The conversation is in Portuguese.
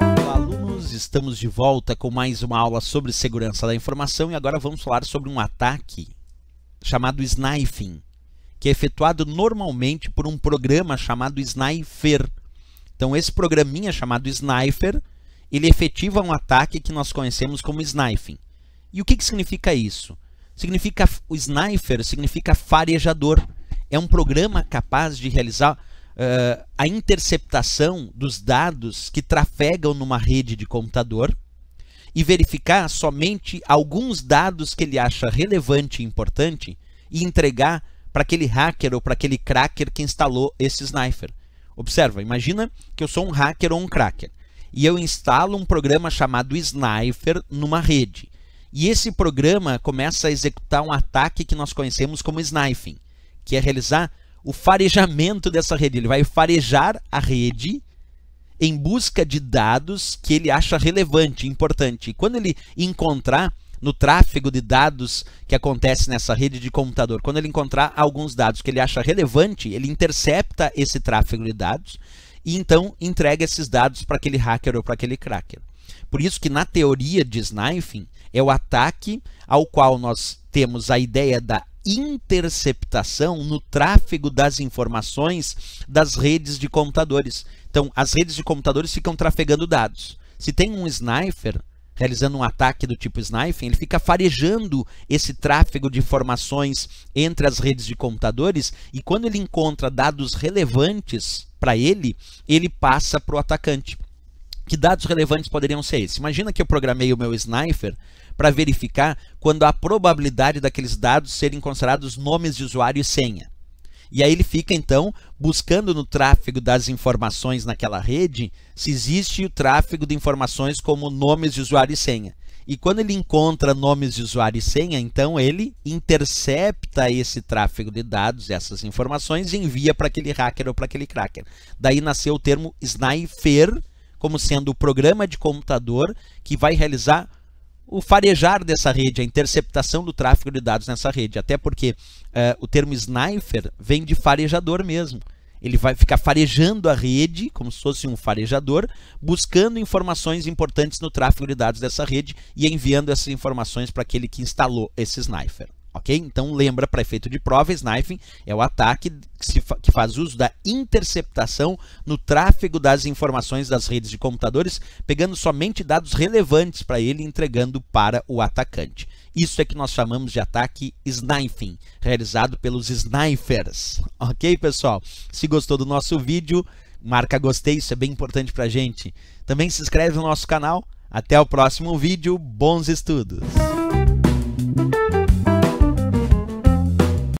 Olá, alunos! Estamos de volta com mais uma aula sobre segurança da informação e agora vamos falar sobre um ataque chamado sniping, que é efetuado normalmente por um programa chamado sniper. Então, esse programinha chamado sniper, ele efetiva um ataque que nós conhecemos como sniping. E o que, que significa isso? Significa o sniper significa farejador. É um programa capaz de realizar uh, a interceptação dos dados que trafegam numa rede de computador e verificar somente alguns dados que ele acha relevante e importante e entregar para aquele hacker ou para aquele cracker que instalou esse sniper. Observa, imagina que eu sou um hacker ou um cracker e eu instalo um programa chamado Sniper numa rede. E esse programa começa a executar um ataque que nós conhecemos como sniping, que é realizar o farejamento dessa rede. Ele vai farejar a rede em busca de dados que ele acha relevante, importante. E quando ele encontrar no tráfego de dados que acontece nessa rede de computador, quando ele encontrar alguns dados que ele acha relevante, ele intercepta esse tráfego de dados e então entrega esses dados para aquele hacker ou para aquele cracker. Por isso que na teoria de sniping é o ataque ao qual nós temos a ideia da interceptação no tráfego das informações das redes de computadores. Então, as redes de computadores ficam trafegando dados. Se tem um sniper realizando um ataque do tipo sniper, ele fica farejando esse tráfego de informações entre as redes de computadores e quando ele encontra dados relevantes para ele, ele passa para o atacante. Que dados relevantes poderiam ser esses? Imagina que eu programei o meu sniper para verificar quando a probabilidade daqueles dados serem considerados nomes de usuário e senha. E aí ele fica então buscando no tráfego das informações naquela rede se existe o tráfego de informações como nomes de usuário e senha. E quando ele encontra nomes de usuário e senha, então ele intercepta esse tráfego de dados, essas informações e envia para aquele hacker ou para aquele cracker. Daí nasceu o termo sniper como sendo o programa de computador que vai realizar o farejar dessa rede, a interceptação do tráfego de dados nessa rede. Até porque uh, o termo sniper vem de farejador mesmo. Ele vai ficar farejando a rede, como se fosse um farejador, buscando informações importantes no tráfego de dados dessa rede e enviando essas informações para aquele que instalou esse sniper ok? Então lembra para efeito de prova, sniping é o ataque que, fa que, faz uso da interceptação no tráfego das informações das redes de computadores, pegando somente dados relevantes para ele e entregando para o atacante. Isso é que nós chamamos de ataque sniping, realizado pelos snipers, ok pessoal? Se gostou do nosso vídeo, marca gostei, isso é bem importante para gente. Também se inscreve no nosso canal. Até o próximo vídeo, bons estudos!